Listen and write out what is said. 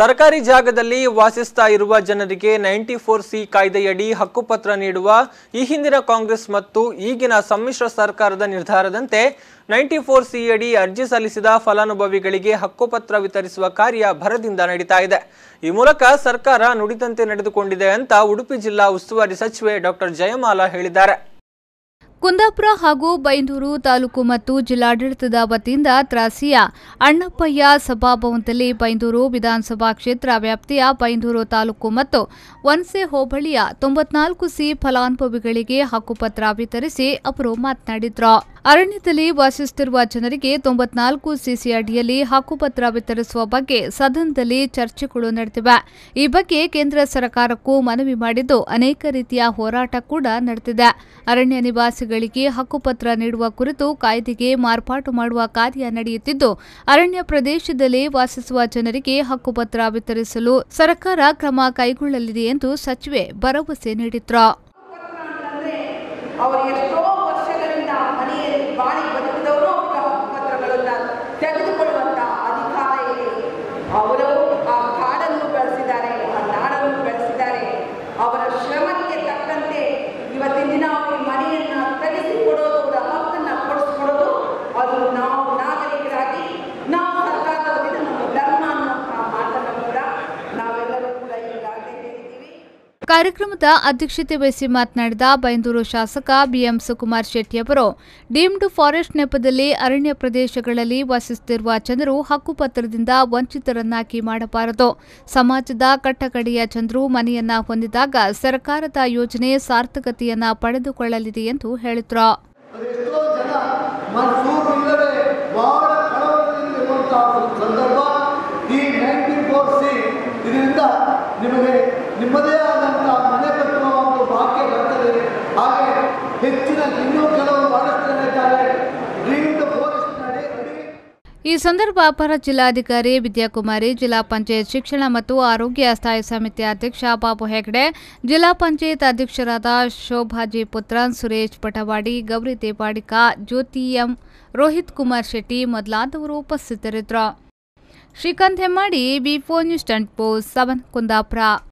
ಸರ್ಕಾರಿ ಜಾಗದಲ್ಲಿ ವಾಸಿಸ್ತಾ ಇರುವ ಜನರಿಗೆ ನೈಂಟಿ ಫೋರ್ ಸಿ ಕಾಯ್ದೆಯಡಿ ಹಕ್ಕುಪತ್ರ ನೀಡುವ ಈ ಹಿಂದಿನ ಕಾಂಗ್ರೆಸ್ ಮತ್ತು ಈಗಿನ ಸಮ್ಮಿಶ್ರ ಸರ್ಕಾರದ ನಿರ್ಧಾರದಂತೆ ನೈಂಟಿ ಫೋರ್ ಸಿ ಅಡಿ ಅರ್ಜಿ ಸಲ್ಲಿಸಿದ ಫಲಾನುಭವಿಗಳಿಗೆ ಹಕ್ಕುಪತ್ರ ವಿತರಿಸುವ ಕಾರ್ಯ ಭರದಿಂದ ನಡೀತಾ ಇದೆ ಈ ಮೂಲಕ ಸರ್ಕಾರ ನುಡಿದಂತೆ ನಡೆದುಕೊಂಡಿದೆ ಅಂತ ಉಡುಪಿ ಜಿಲ್ಲಾ ಉಸ್ತುವಾರಿ ಸಚಿವೆ ಡಾಕ್ಟರ್ ಜಯಮಾಲಾ ಹೇಳಿದ್ದಾರೆ ಕುಂದಾಪುರ ಹಾಗೂ ಬೈಂದೂರು ತಾಲೂಕು ಮತ್ತು ಜಿಲ್ಲಾಡಳಿತದ ವತಿಯಿಂದ ತ್ರಾಸಿಯ ಅಣ್ಣಪ್ಪಯ್ಯ ಸಭಾಭವನದಲ್ಲಿ ಬೈಂದೂರು ವಿಧಾನಸಭಾ ಕ್ಷೇತ್ರ ವ್ಯಾಪ್ತಿಯ ಬೈಂದೂರು ತಾಲೂಕು ಮತ್ತು ವನ್ಸೆ ಹೋಬಳಿಯ ತೊಂಬತ್ನಾಲ್ಕು ಸಿ ಫಲಾನುಭವಿಗಳಿಗೆ ಹಕ್ಕುಪತ್ರ ವಿತರಿಸಿ ಅವರು ಮಾತನಾಡಿದರು ಅರಣ್ಯದಲ್ಲಿ ವಾಸಿಸುತ್ತಿರುವ ಜನರಿಗೆ ತೊಂಬತ್ನಾಲ್ಕು ಸಿಸಿ ಅಡಿಯಲ್ಲಿ ಹಕ್ಕುಪತ್ರ ವಿತರಿಸುವ ಬಗ್ಗೆ ಸದನದಲ್ಲಿ ಚರ್ಚೆಗಳು ನಡೆದಿವೆ ಈ ಬಗ್ಗೆ ಕೇಂದ್ರ ಸರ್ಕಾರಕ್ಕೂ ಮನವಿ ಮಾಡಿದ್ದು ಅನೇಕ ರೀತಿಯ ಹೋರಾಟ ಕೂಡ ನಡೆದಿದೆ ಅರಣ್ಯ ನಿವಾಸಿಗಳಿಗೆ ಹಕ್ಕುಪತ್ರ ನೀಡುವ ಕುರಿತು ಕಾಯ್ದೆಗೆ ಮಾರ್ಪಾಟು ಮಾಡುವ ಕಾರ್ಯ ನಡೆಯುತ್ತಿದ್ದು ಅರಣ್ಯ ಪ್ರದೇಶದಲ್ಲಿ ವಾಸಿಸುವ ಜನರಿಗೆ ಹಕ್ಕುಪತ್ರ ವಿತರಿಸಲು ಸರ್ಕಾರ ಕ್ರಮ ಕೈಗೊಳ್ಳಲಿದೆ ಎಂದು ಸಚಿವೆ ಭರವಸೆ ನೀಡಿದ್ರು ಕಾರ್ಯಕ್ರಮದ ಅಧ್ಯಕ್ಷತೆ ವಹಿಸಿ ಮಾತನಾಡಿದ ಬೈಂದೂರು ಶಾಸಕ ಬಿಎಂ ಸುಕುಮಾರ್ ಶೆಟ್ಟಿಯವರು ಡೀಮ್ಡ್ ಫಾರೆಸ್ಟ್ ನೆಪದಲ್ಲಿ ಅರಣ್ಯ ಪ್ರದೇಶಗಳಲ್ಲಿ ವಾಸಿಸುತ್ತಿರುವ ಜನರು ಹಕ್ಕುಪತ್ರದಿಂದ ವಂಚಿತರನ್ನಾಗಿ ಮಾಡಬಾರದು ಸಮಾಜದ ಕಟ್ಟಕಡೆಯ ಜನರು ಮನೆಯನ್ನ ಹೊಂದಿದಾಗ ಸರ್ಕಾರದ ಯೋಜನೆ ಸಾರ್ಥಕತೆಯನ್ನ ಪಡೆದುಕೊಳ್ಳಲಿದೆ ಎಂದು ಹೇಳಿದರು ನಿಮಗೆ ನಿಮ್ಮದೇ ಈ ಸಂದರ್ಭ ಅಪರ ಜಿಲ್ಲಾಧಿಕಾರಿ ವಿದ್ಯಾಕುಮಾರಿ ಜಿಲ್ಲಾ ಪಂಚಾಯತ್ ಶಿಕ್ಷಣ ಮತ್ತು ಆರೋಗ್ಯ ಸ್ಥಾಯಿ ಸಮಿತಿ ಅಧ್ಯಕ್ಷ ಬಾಬು ಹೆಗ್ಡೆ ಜಿಲ್ಲಾ ಪಂಚಾಯತ್ ಅಧ್ಯಕ್ಷರಾದ ಶೋಭಾಜಿ ಪುತ್ರನ್ ಸುರೇಶ್ ಪಟವಾಡಿ ಗೌರಿ ದೇಪಾಡಿಕ ಜ್ಯೋತಿ ಎಂ ರೋಹಿತ್ ಕುಮಾರ್ ಶೆಟ್ಟಿ ಮೊದಲಾದವರು ಉಪಸ್ಥಿತರಿದ್ದರು Srikanth Hemmadi B news tent post seven Kundapura